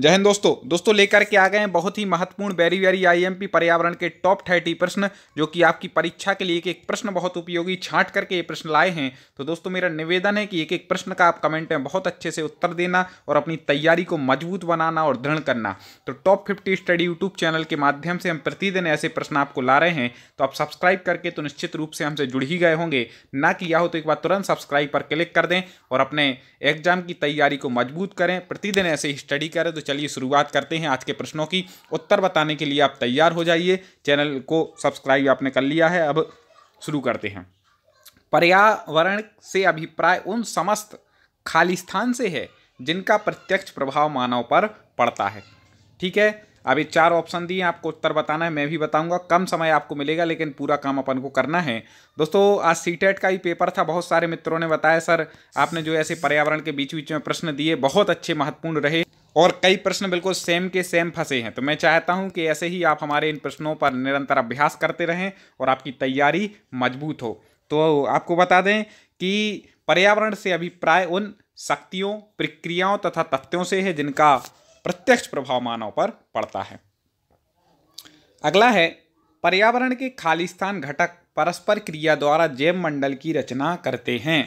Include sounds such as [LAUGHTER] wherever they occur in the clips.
जय हिंद दोस्तों दोस्तों लेकर के आ गए हैं बहुत ही महत्वपूर्ण वेरी वेरी आईएमपी पर्यावरण के टॉप थर्टी प्रश्न जो कि आपकी परीक्षा के लिए एक एक प्रश्न बहुत उपयोगी छांट करके ये प्रश्न लाए हैं तो दोस्तों मेरा निवेदन है कि एक एक प्रश्न का आप कमेंट में बहुत अच्छे से उत्तर देना और अपनी तैयारी को मजबूत बनाना और दृढ़ करना तो top fifty study YouTube channel के माध्यम से हम प्रतिदिन ऐसे प्रश्न आपको ला रहे हैं तो आप सब्सक्राइब करके तो निश्चित रूप से हमसे जुड़ ही गए होंगे ना किया हो तो एक बार तुरंत सब्सक्राइब पर क्लिक कर दें और अपने एग्जाम की तैयारी को मजबूत करें प्रतिदिन ऐसे ही स्टडी करें तो तो चलिए शुरुआत करते हैं आज के प्रश्नों की उत्तर बताने के लिए आप तैयार हो जाइए चैनल को सब्सक्राइब आपने कर लिया है अब शुरू करते हैं पर्यावरण से अभिप्राय उन समस्त खाली स्थान से है जिनका प्रत्यक्ष प्रभाव मानव पर पड़ता है ठीक है अभी चार ऑप्शन दिए आपको उत्तर बताना है मैं भी बताऊंगा कम समय आपको मिलेगा लेकिन पूरा काम अपन को करना है दोस्तों आज सी e का ही पेपर था बहुत सारे मित्रों ने बताया सर आपने जो ऐसे पर्यावरण के बीच बीच में प्रश्न दिए बहुत अच्छे महत्वपूर्ण रहे और कई प्रश्न बिल्कुल सेम के सेम फंसे हैं तो मैं चाहता हूं कि ऐसे ही आप हमारे इन प्रश्नों पर निरंतर अभ्यास करते रहें और आपकी तैयारी मजबूत हो तो आपको बता दें कि पर्यावरण से अभिप्राय उन शक्तियों प्रक्रियाओं तथा तथ्यों से है जिनका प्रत्यक्ष प्रभाव मानव पर पड़ता है अगला है पर्यावरण के खालिस्तान घटक परस्पर क्रिया द्वारा जैव मंडल की रचना करते हैं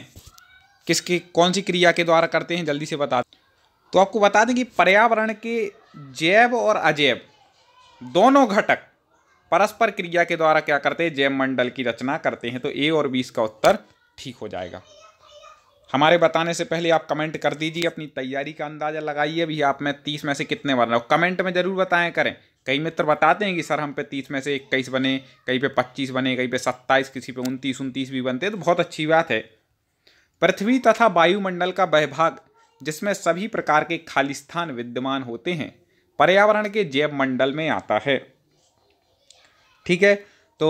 किसकी कौन सी क्रिया के द्वारा करते हैं जल्दी से बता तो आपको बता दें कि पर्यावरण के जैव और अजैव दोनों घटक परस्पर क्रिया के द्वारा क्या करते हैं जैव मंडल की रचना करते हैं तो ए और बी इसका उत्तर ठीक हो जाएगा हमारे बताने से पहले आप कमेंट कर दीजिए अपनी तैयारी का अंदाज़ा लगाइए भी आप में तीस में से कितने बन रहे हो कमेंट में ज़रूर बताएं करें कई मित्र बताते हैं कि सर हम पे तीस में से इक्कीस बने कहीं पे पच्चीस बने कहीं पे सत्ताईस किसी पे उनतीस उनतीस भी बनते हैं तो बहुत अच्छी बात है पृथ्वी तथा वायुमंडल का भाग जिसमें सभी प्रकार के खाली स्थान विद्यमान होते हैं पर्यावरण के जैव मंडल में आता है ठीक है तो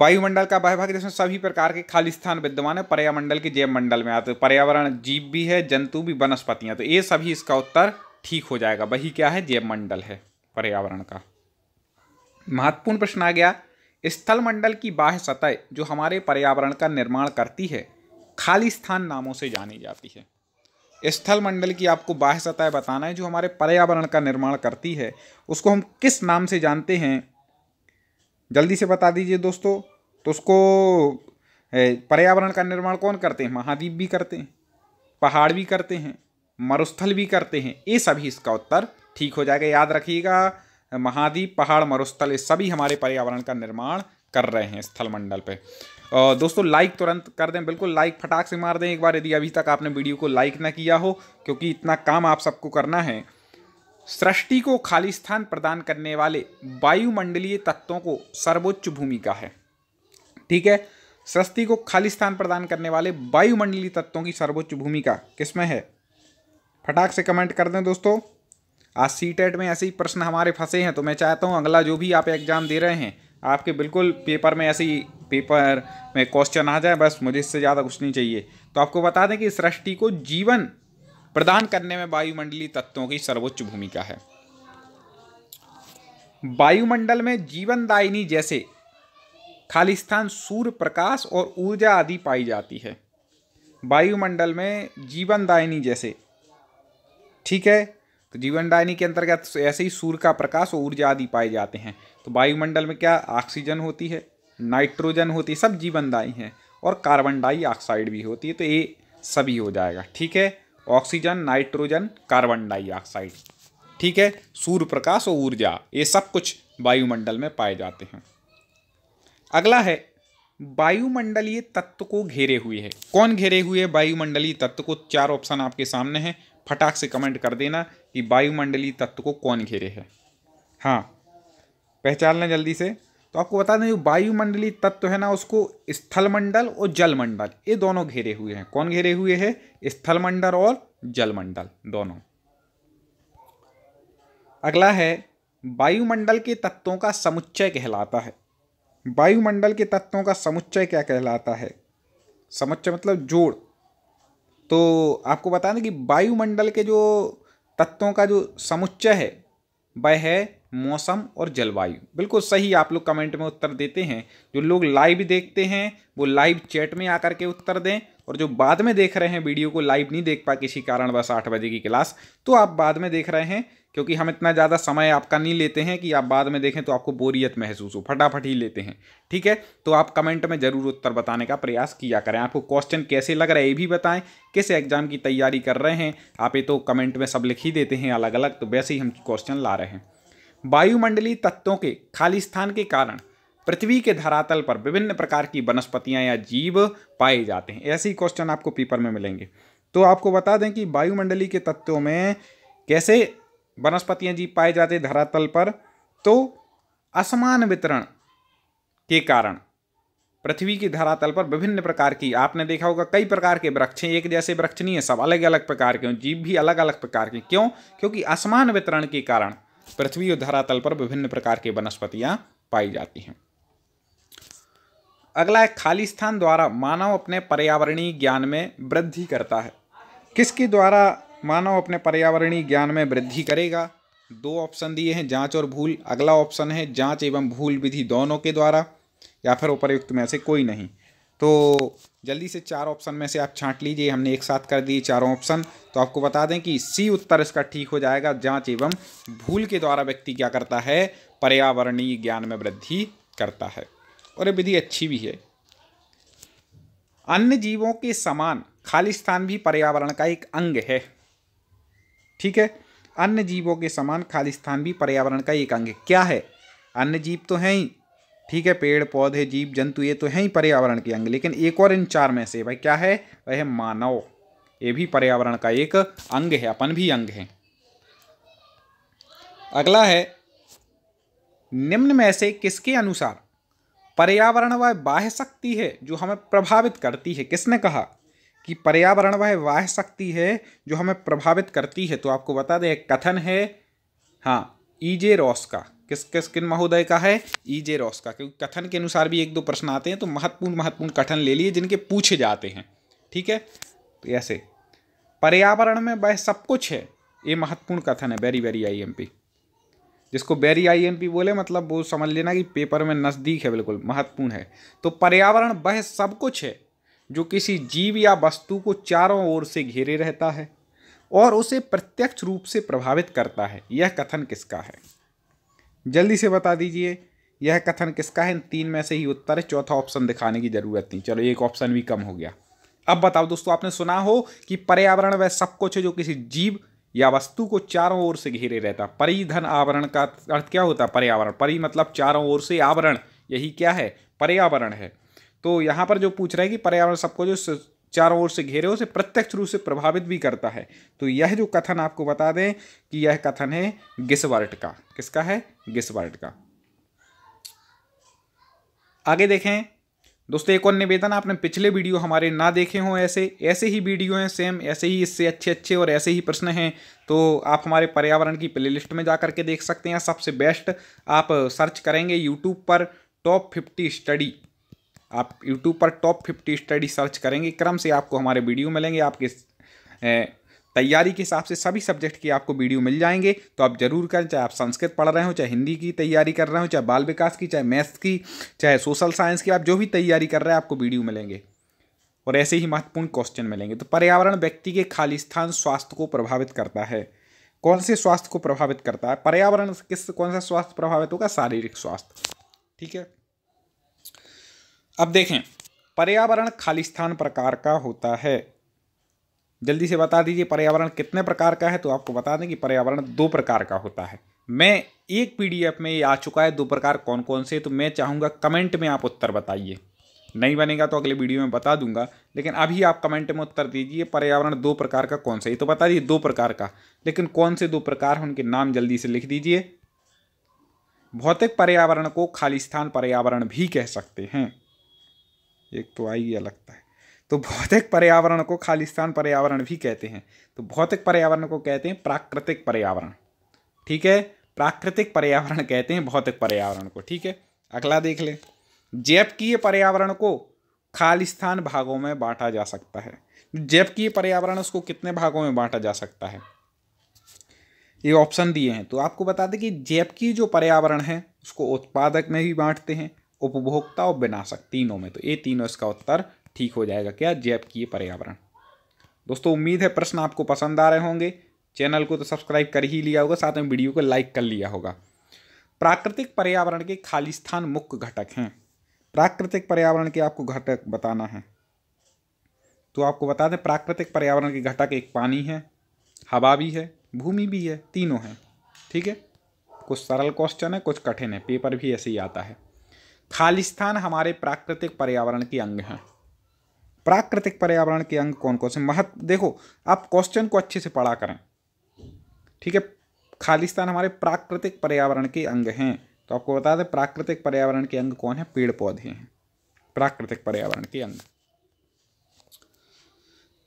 वायुमंडल का वह भाग जिसमें सभी प्रकार के खाली स्थान विद्यमान है पर्यावरण के जैव मंडल में आते हैं पर्यावरण जीव भी है जंतु भी वनस्पतियाँ तो ये सभी इसका उत्तर ठीक हो जाएगा वही क्या है जैव मंडल है पर्यावरण का महत्वपूर्ण प्रश्न आ गया स्थल मंडल की बाह्य सतह जो हमारे पर्यावरण का निर्माण करती है खाली स्थान नामों से जानी जाती है स्थल मंडल की आपको बाह्य सतह बताना है जो हमारे पर्यावरण का निर्माण करती है उसको हम किस नाम से जानते हैं जल्दी से बता दीजिए दोस्तों तो उसको पर्यावरण का निर्माण कौन करते हैं महाद्वीप भी करते हैं पहाड़ भी करते हैं मरुस्थल भी करते हैं ये सभी इसका उत्तर ठीक हो जाएगा याद रखिएगा महाद्वीप पहाड़ मरुस्थल ये सभी हमारे पर्यावरण का निर्माण कर रहे हैं स्थल मंडल पर दोस्तों लाइक तुरंत कर दें बिल्कुल लाइक फटाक से मार दें एक बार यदि अभी तक आपने वीडियो को लाइक ना किया हो क्योंकि इतना काम आप सबको करना है सृष्टि को खाली स्थान प्रदान करने वाले वायुमंडलीय तत्वों को सर्वोच्च भूमिका है ठीक है सृष्टि को खाली स्थान प्रदान करने वाले वायुमंडलीय तत्वों की सर्वोच्च भूमिका किसमें है फटाक से कमेंट कर दें दोस्तों आज सी टेट e में ऐसे ही प्रश्न हमारे फंसे हैं तो मैं चाहता हूँ अगला जो भी आप एग्जाम दे रहे हैं आपके बिल्कुल पेपर में ऐसे ही पेपर में क्वेश्चन आ जाए बस मुझे इससे ज़्यादा कुछ नहीं चाहिए तो आपको बता दें कि सृष्टि को जीवन प्रदान करने में वायुमंडलीय तत्वों की सर्वोच्च भूमिका है वायुमंडल में जीवनदायिनी जैसे खालिस्तान सूर्य प्रकाश और ऊर्जा आदि पाई जाती है वायुमंडल में जीवनदायिनी जैसे ठीक है तो जीवनदायनी के अंतर्गत ऐसे ही सूर्य का प्रकाश और ऊर्जा आदि पाए जाते हैं तो वायुमंडल में क्या ऑक्सीजन होती है नाइट्रोजन होती है सब जीवनदायी हैं और कार्बन डाइऑक्साइड भी होती है तो ये सभी हो जाएगा ठीक है ऑक्सीजन नाइट्रोजन कार्बन डाइऑक्साइड ठीक है सूर्य प्रकाश और ऊर्जा ये सब कुछ वायुमंडल में पाए जाते हैं अगला है वायुमंडलीय तत्व को घेरे हुए है कौन घेरे हुए है वायुमंडलीय तत्व को चार ऑप्शन आपके सामने हैं फटाक से कमेंट कर देना कि वायुमंडलीय तत्व को कौन घेरे है हाँ पहचान लें जल्दी से तो आपको बता दें जो वायुमंडलीय तत्व है ना उसको स्थलमंडल और जलमंडल ये दोनों घेरे हुए हैं कौन घेरे हुए है स्थलमंडल और जलमंडल दोनों अगला है वायुमंडल के तत्वों का समुच्चय कहलाता है वायुमंडल के तत्वों का समुच्चय क्या कहलाता है समुच्चय मतलब जोड़ तो आपको बता दें कि वायुमंडल के जो तत्वों का जो समुच्चय है वह है मौसम और जलवायु बिल्कुल सही आप लोग कमेंट में उत्तर देते हैं जो लोग लाइव देखते हैं वो लाइव चैट में आकर के उत्तर दें और जो बाद में देख रहे हैं वीडियो को लाइव नहीं देख पा किसी कारण बस आठ बजे की क्लास तो आप बाद में देख रहे हैं क्योंकि हम इतना ज़्यादा समय आपका नहीं लेते हैं कि आप बाद में देखें तो आपको बोरियत महसूस हो फटाफट ही लेते हैं ठीक है तो आप कमेंट में ज़रूर उत्तर बताने का प्रयास किया करें आपको क्वेश्चन कैसे लग रहा है ये भी बताएं किस एग्ज़ाम की तैयारी कर रहे हैं आप ये तो कमेंट में सब लिख ही देते हैं अलग अलग तो वैसे ही हम क्वेश्चन ला रहे हैं वायुमंडलीय तत्वों के स्थान के कारण पृथ्वी के धरातल पर विभिन्न प्रकार की वनस्पतियाँ या जीव पाए जाते हैं ऐसे ही क्वेश्चन आपको पेपर में मिलेंगे तो आपको बता दें कि वायुमंडली के तत्वों में कैसे वनस्पतियाँ जीव पाए जाते हैं धरातल पर तो असमान वितरण के कारण पृथ्वी की धरातल पर विभिन्न प्रकार की आपने देखा होगा कई प्रकार के वृक्ष हैं एक जैसे वृक्ष नहीं है सब अलग अलग प्रकार के जीव भी अलग अलग प्रकार के क्यों क्योंकि असमान वितरण के कारण पृथ्वी और धरातल पर विभिन्न प्रकार की वनस्पतियाँ पाई जाती हैं अगला है स्थान द्वारा मानव अपने पर्यावरणीय ज्ञान में वृद्धि करता है किसके द्वारा मानव अपने पर्यावरणीय ज्ञान में वृद्धि करेगा दो ऑप्शन दिए हैं जांच और भूल अगला ऑप्शन है जांच एवं भूल विधि दोनों के द्वारा या फिर उपरयुक्त में से कोई नहीं तो जल्दी से चार ऑप्शन में से आप छांट लीजिए हमने एक साथ कर दिए चारों ऑप्शन तो आपको बता दें कि सी उत्तर इसका ठीक हो जाएगा जांच एवं भूल के द्वारा व्यक्ति क्या करता है पर्यावरणीय ज्ञान में वृद्धि करता है और ये विधि अच्छी भी है अन्य जीवों के समान खाली स्थान भी पर्यावरण का एक अंग है ठीक है अन्य जीवों के समान खाली स्थान भी पर्यावरण का एक अंग है क्या है अन्य जीव तो हैं ही ठीक है पेड़ पौधे जीव जंतु ये तो हैं ही पर्यावरण के अंग लेकिन एक और इन चार में से भाई क्या है वह है मानव ये भी पर्यावरण का एक अंग है अपन भी अंग है अगला है निम्न में से किसके अनुसार पर्यावरण वह बाह्य शक्ति है जो हमें प्रभावित करती है किसने कहा कि पर्यावरण वह बाह्य शक्ति है जो हमें प्रभावित करती है तो आपको बता दें कथन है हाँ ईजे रॉस का किस किस किन महोदय का है ईजे रॉस का क्योंकि कथन के अनुसार भी एक दो प्रश्न आते हैं तो महत्वपूर्ण महत्वपूर्ण कथन ले लिए जिनके पूछे जाते हैं ठीक है तो ऐसे पर्यावरण में वह सब कुछ है ये महत्वपूर्ण कथन है very very I M P जिसको बेरी आईएमपी बोले मतलब वो समझ लेना कि पेपर में नज़दीक है बिल्कुल महत्वपूर्ण है तो पर्यावरण वह सब कुछ है जो किसी जीव या वस्तु को चारों ओर से घेरे रहता है और उसे प्रत्यक्ष रूप से प्रभावित करता है यह कथन किसका है जल्दी से बता दीजिए यह कथन किसका है तीन में से ही उत्तर है चौथा ऑप्शन दिखाने की ज़रूरत नहीं चलो एक ऑप्शन भी कम हो गया अब बताओ दोस्तों आपने सुना हो कि पर्यावरण वह सब कुछ है जो किसी जीव या वस्तु को चारों ओर से घेरे रहता परिधन आवरण का अर्थ क्या होता है पर्यावरण परि मतलब चारों ओर से आवरण यही क्या है पर्यावरण है तो यहाँ पर जो पूछ रहे हैं कि पर्यावरण सबको जो चारों ओर से घेरे उसे प्रत्यक्ष रूप से प्रभावित भी करता है तो यह जो कथन आपको बता दें कि यह कथन है गिसवर्ट का किसका है गिसवर्ट का आगे देखें दोस्तों एक और निवेदन आपने पिछले वीडियो हमारे ना देखे हों ऐसे ऐसे ही वीडियो हैं सेम ऐसे ही इससे अच्छे अच्छे और ऐसे ही प्रश्न हैं तो आप हमारे पर्यावरण की प्लेलिस्ट में जा करके देख सकते हैं सबसे बेस्ट आप सर्च करेंगे यूट्यूब पर टॉप फिफ्टी स्टडी आप यूट्यूब पर टॉप फिफ्टी स्टडी सर्च करेंगे क्रम से आपको हमारे वीडियो मिलेंगे आपके तैयारी के हिसाब से सभी सब्जेक्ट की आपको वीडियो मिल जाएंगे तो आप जरूर करें चाहे आप संस्कृत पढ़ रहे हो चाहे हिंदी की तैयारी कर रहे हो चाहे बाल विकास की चाहे मैथ्स की चाहे सोशल साइंस की आप जो भी तैयारी कर रहे हैं आपको वीडियो मिलेंगे और ऐसे ही महत्वपूर्ण क्वेश्चन मिलेंगे तो पर्यावरण व्यक्ति के खाली स्थान स्वास्थ्य को प्रभावित करता है कौन से स्वास्थ्य को प्रभावित करता है पर्यावरण किस कौन सा स्वास्थ्य प्रभावित होगा शारीरिक स्वास्थ्य ठीक है अब देखें पर्यावरण खाली स्थान प्रकार का होता है जल्दी से बता दीजिए पर्यावरण कितने प्रकार का है तो आपको बता दें कि पर्यावरण दो प्रकार का होता है मैं एक पीडीएफ में ये आ चुका है दो प्रकार कौन कौन से तो मैं चाहूँगा कमेंट में आप उत्तर बताइए नहीं बनेगा तो अगले वीडियो में बता दूंगा लेकिन अभी आप कमेंट में उत्तर दीजिए पर्यावरण दो प्रकार का कौन सा ये तो बता दीजिए दो प्रकार का लेकिन कौन से दो प्रकार हैं उनके नाम जल्दी से लिख दीजिए भौतिक पर्यावरण को स्थान पर्यावरण भी कह सकते हैं एक तो आइडिया लगता है तो भौतिक पर्यावरण को खालिस्तान पर्यावरण भी कहते हैं तो भौतिक पर्यावरण को कहते हैं प्राकृतिक पर्यावरण ठीक है प्राकृतिक पर्यावरण कहते हैं भौतिक पर्यावरण को ठीक है अगला देख लें की पर्यावरण को खालिस्तान भागों में बांटा जा सकता है जैवकीय पर्यावरण उसको कितने भागों में बांटा जा सकता है ये ऑप्शन दिए हैं तो आपको बता दें कि की जो पर्यावरण है उसको उत्पादक में भी बांटते हैं उपभोक्ता और विनाशक तीनों में तो ये तीनों इसका उत्तर ठीक हो जाएगा क्या जैपकीय पर्यावरण दोस्तों उम्मीद है प्रश्न आपको पसंद आ रहे होंगे चैनल को तो सब्सक्राइब कर ही लिया होगा साथ में वीडियो को लाइक कर लिया होगा प्राकृतिक पर्यावरण के खालिस्थान मुख्य घटक हैं प्राकृतिक पर्यावरण के आपको घटक बताना है तो आपको बता दें प्राकृतिक पर्यावरण के घटक एक पानी है हवा भी है भूमि भी है तीनों हैं ठीक है कुछ सरल क्वेश्चन है कुछ कठिन है पेपर भी ऐसे ही आता है खालिस्तान हमारे प्राकृतिक पर्यावरण के अंग हैं प्राकृतिक पर्यावरण के अंग कौन कौन से महत्व देखो आप क्वेश्चन को अच्छे से पढ़ा करें ठीक है खालिस्तान हमारे प्राकृतिक पर्यावरण के अंग हैं तो आपको बता दें प्राकृतिक पर्यावरण के अंग कौन है पेड़ पौधे हैं प्राकृतिक पर्यावरण के अंग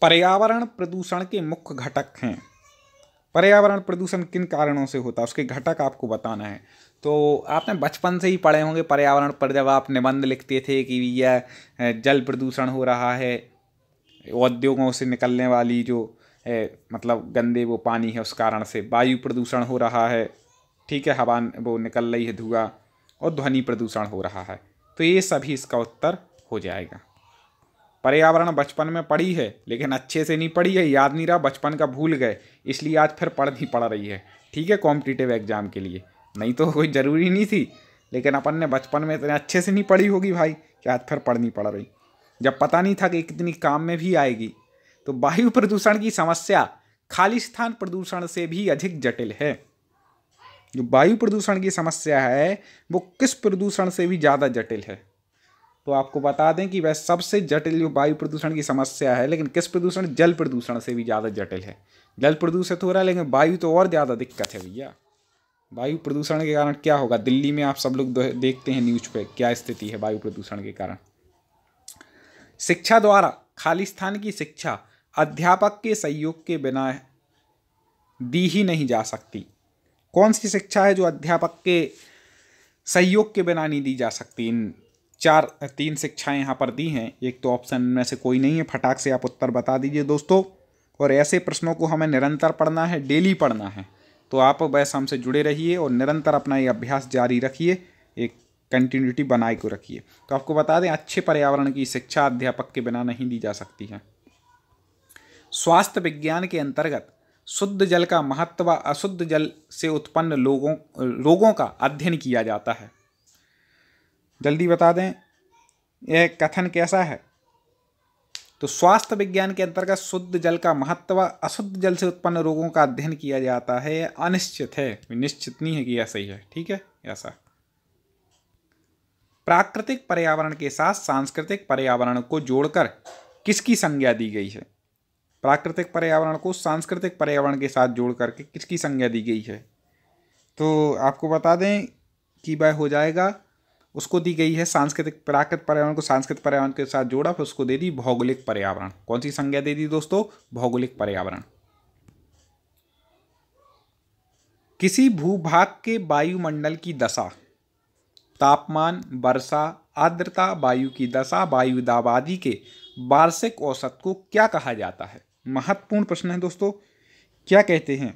पर्यावरण प्रदूषण के मुख्य घटक हैं पर्यावरण प्रदूषण किन कारणों से होता है उसके घटक आपको बताना है तो आपने बचपन से ही पढ़े होंगे पर्यावरण पर जब आप निबंध लिखते थे कि यह जल प्रदूषण हो रहा है उद्योगों से निकलने वाली जो ए, मतलब गंदे वो पानी है उस कारण से वायु प्रदूषण हो रहा है ठीक है हवा वो निकल रही है धुआं और ध्वनि प्रदूषण हो रहा है तो ये सभी इसका उत्तर हो जाएगा पर्यावरण बचपन में पढ़ी है लेकिन अच्छे से नहीं पढ़ी है याद नहीं रहा बचपन का भूल गए इसलिए आज फिर पढ़ नहीं पड़ रही है ठीक है कॉम्पिटिटिव एग्जाम के लिए नहीं तो कोई ज़रूरी नहीं थी लेकिन अपन ने बचपन में इतने अच्छे से नहीं पढ़ी होगी भाई कि आज फिर पढ़नी पड़ रही जब पता नहीं था कि कितनी काम में भी आएगी तो वायु प्रदूषण की समस्या खालिस्तान प्रदूषण से भी अधिक जटिल है जो वायु प्रदूषण की समस्या है वो किस प्रदूषण से भी ज़्यादा जटिल है तो आपको बता दें कि वह सबसे जटिल जो वायु प्रदूषण की समस्या है लेकिन किस प्रदूषण जल प्रदूषण से भी ज़्यादा जटिल है जल प्रदूषित हो रहा है लेकिन वायु तो और ज़्यादा दिक्कत है भैया वायु प्रदूषण के कारण क्या होगा दिल्ली में आप सब लोग देखते हैं न्यूज पे क्या स्थिति है वायु प्रदूषण के कारण शिक्षा द्वारा खालिस्तान की शिक्षा अध्यापक के सहयोग के बिना दी ही नहीं जा सकती कौन सी शिक्षा है जो अध्यापक के सहयोग के बिना नहीं दी जा सकती इन चार तीन शिक्षाएं यहाँ पर दी हैं एक तो ऑप्शन में से कोई नहीं है फटाक से आप उत्तर बता दीजिए दोस्तों और ऐसे प्रश्नों को हमें निरंतर पढ़ना है डेली पढ़ना है तो आप वैसे हमसे जुड़े रहिए और निरंतर अपना ये अभ्यास जारी रखिए एक कंटिन्यूटी बनाए को रखिए तो आपको बता दें अच्छे पर्यावरण की शिक्षा अध्यापक के बिना नहीं दी जा सकती है स्वास्थ्य विज्ञान के अंतर्गत शुद्ध जल का महत्व अशुद्ध जल से उत्पन्न लोगों रोगों का अध्ययन किया जाता है जल्दी बता दें यह कथन कैसा है तो स्वास्थ्य विज्ञान के अंतर्गत शुद्ध जल का महत्व अशुद्ध जल से उत्पन्न रोगों का अध्ययन किया जाता है यह अनिश्चित है निश्चित नहीं है कि यह सही है ठीक है ऐसा प्राकृतिक पर्यावरण के साथ सांस्कृतिक पर्यावरण को जोड़कर किसकी संज्ञा दी गई है प्राकृतिक पर्यावरण को सांस्कृतिक पर्यावरण के साथ जोड़ करके किसकी संज्ञा दी गई है तो आपको बता दें कि वह हो जाएगा उसको दी गई है सांस्कृतिक प्राकृतिक पर्यावरण को सांस्कृतिक पर्यावरण के साथ जोड़ा फिर उसको दे दी भौगोलिक पर्यावरण कौन सी संज्ञा दे दी दोस्तों भौगोलिक पर्यावरण किसी भूभाग के वायुमंडल की दशा तापमान वर्षा आर्द्रता वायु की दशा वायु दाबादी के वार्षिक औसत को क्या कहा जाता है महत्वपूर्ण प्रश्न है दोस्तों क्या कहते हैं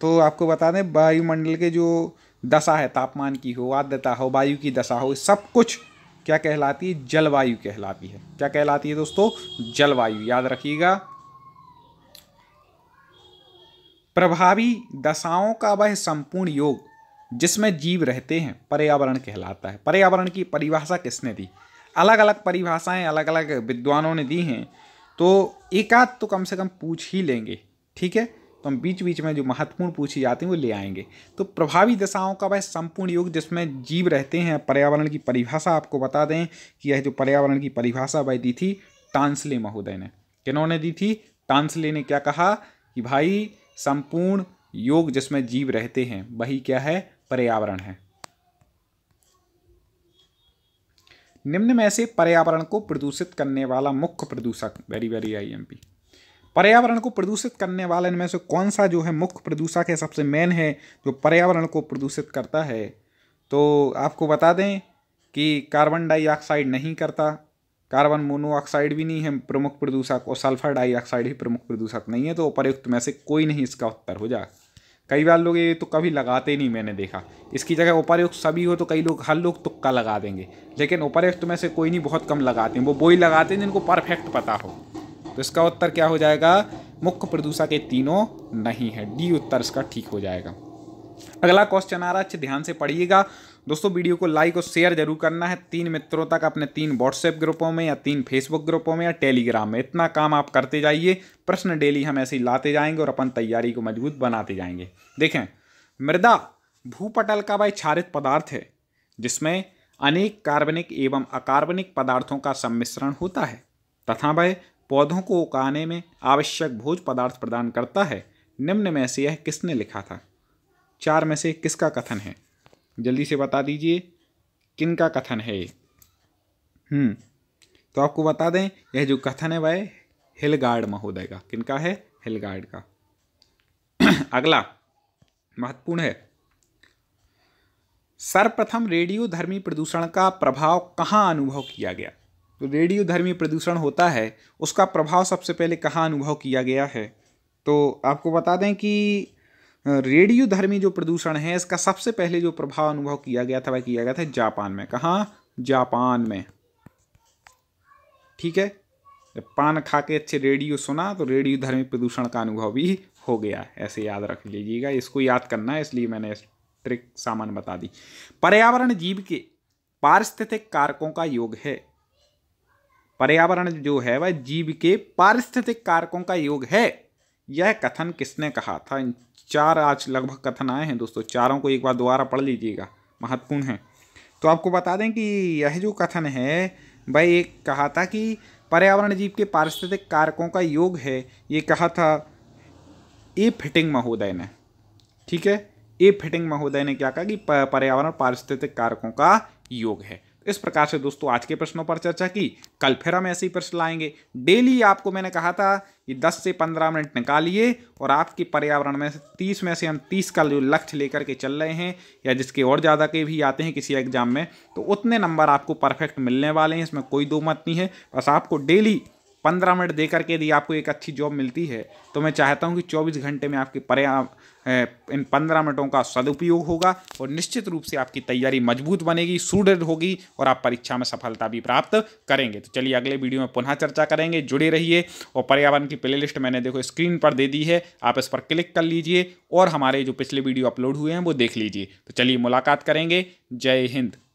तो आपको बता दें वायुमंडल के जो दशा है तापमान की हो आर्द्रता हो वायु की दशा हो सब कुछ क्या कहलाती है जलवायु कहलाती है क्या कहलाती है दोस्तों जलवायु याद रखिएगा प्रभावी दशाओं का वह संपूर्ण योग जिसमें जीव रहते हैं पर्यावरण कहलाता है पर्यावरण की परिभाषा किसने दी अलग अलग परिभाषाएं अलग अलग विद्वानों ने दी हैं तो एकाध तो कम से कम पूछ ही लेंगे ठीक है हम बीच बीच में जो महत्वपूर्ण पूछी जाती हैं वो ले आएंगे तो प्रभावी दशाओं का वह संपूर्ण योग जिसमें जीव रहते हैं पर्यावरण की परिभाषा आपको बता दें कि यह जो पर्यावरण की परिभाषा वह दी थी टांसले महोदय ने किन्होंने दी थी टांसले ने क्या कहा कि भाई संपूर्ण योग जिसमें जीव रहते हैं वही क्या है पर्यावरण है निम्न में से पर्यावरण को प्रदूषित करने वाला मुख्य प्रदूषक very very I M P पर्यावरण को प्रदूषित करने वाले इनमें से कौन सा जो है मुख्य प्रदूषक है सबसे मेन है जो पर्यावरण को प्रदूषित करता है तो आपको बता दें कि कार्बन डाइऑक्साइड नहीं करता कार्बन मोनोऑक्साइड भी नहीं है प्रमुख प्रदूषक और सल्फर डाइऑक्साइड भी प्रमुख प्रदूषक नहीं है तो उपरयुक्त में से कोई नहीं इसका उत्तर हो जाए कई बार लोग ये तो कभी लगाते नहीं मैंने देखा इसकी जगह उपरयुक्त सभी हो तो कई लोग हर लोग तुक्का लगा देंगे लेकिन उपरयुक्त में से कोई नहीं बहुत कम लगाते हैं वो वही लगाते हैं जिनको परफेक्ट पता हो तो इसका उत्तर क्या हो जाएगा मुख्य प्रदूषक ये तीनों नहीं है डी उत्तर इसका ठीक हो जाएगा अगला क्वेश्चन आ रहा है अच्छे ध्यान से पढ़िएगा दोस्तों वीडियो को लाइक और शेयर जरूर करना है तीन मित्रों तक अपने तीन व्हाट्सएप ग्रुपों में या तीन फेसबुक ग्रुपों में या टेलीग्राम में इतना काम आप करते जाइए प्रश्न डेली हम ऐसे ही लाते जाएंगे और अपन तैयारी को मजबूत बनाते जाएंगे देखें मृदा भूपटल का वह छारित पदार्थ है जिसमें अनेक कार्बनिक एवं अकार्बनिक पदार्थों का सम्मिश्रण होता है तथा वह पौधों को उगाने में आवश्यक भोज पदार्थ प्रदान करता है निम्न में से यह किसने लिखा था चार में से किसका कथन है जल्दी से बता दीजिए किन का कथन है हम्म तो आपको बता दें यह जो कथन है वह हिलगार्ड महोदय का किनका है हिलगार्ड का [CLEARS THROAT] अगला महत्वपूर्ण है सर्वप्रथम रेडियो धर्मी प्रदूषण का प्रभाव कहाँ अनुभव किया गया जो रेडियोधर्मी प्रदूषण होता है उसका प्रभाव सबसे पहले कहाँ अनुभव किया गया है तो आपको बता दें कि रेडियोधर्मी जो प्रदूषण है इसका सबसे पहले जो प्रभाव अनुभव किया गया था वह किया गया था जापान में कहाँ जापान में ठीक है जब पान खा के अच्छे रेडियो सुना तो रेडियोधर्मी प्रदूषण का अनुभव भी हो गया ऐसे याद रख लीजिएगा इसको याद करना है इसलिए मैंने इस ट्रिक सामान बता दी पर्यावरण जीव के पारिस्थितिक कारकों का योग है पर्यावरण जो है वह जीव के पारिस्थितिक कारकों का योग है यह कथन किसने कहा था इन चार आज लगभग कथन आए हैं दोस्तों चारों को एक बार दोबारा पढ़ लीजिएगा महत्वपूर्ण है तो आपको बता दें कि यह जो कथन है वह एक कहा था कि पर्यावरण जीव के पारिस्थितिक कारकों का योग है ये कहा था ए फिटिंग महोदय ने ठीक है ए फिटिंग महोदय ने क्या कहा कि पर्यावरण पारिस्थितिक कारकों का योग है इस प्रकार से दोस्तों आज के प्रश्नों पर चर्चा की कल फिर हम ऐसे ही प्रश्न लाएंगे डेली आपको मैंने कहा था कि 10 से 15 मिनट निकालिए और आपके पर्यावरण में से तीस में से हम 30 का जो लक्ष्य लेकर के चल रहे हैं या जिसके और ज़्यादा के भी आते हैं किसी एग्जाम में तो उतने नंबर आपको परफेक्ट मिलने वाले हैं इसमें कोई दो मत नहीं है बस आपको डेली पंद्रह मिनट दे करके यदि आपको एक अच्छी जॉब मिलती है तो मैं चाहता हूँ कि चौबीस घंटे में आपके पर्या इन पंद्रह मिनटों का सदुपयोग होगा और निश्चित रूप से आपकी तैयारी मजबूत बनेगी सुदृढ़ होगी और आप परीक्षा में सफलता भी प्राप्त करेंगे तो चलिए अगले वीडियो में पुनः चर्चा करेंगे जुड़े रहिए और पर्यावरण की प्लेलिस्ट मैंने देखो स्क्रीन पर दे दी है आप इस पर क्लिक कर लीजिए और हमारे जो पिछले वीडियो अपलोड हुए हैं वो देख लीजिए तो चलिए मुलाकात करेंगे जय हिंद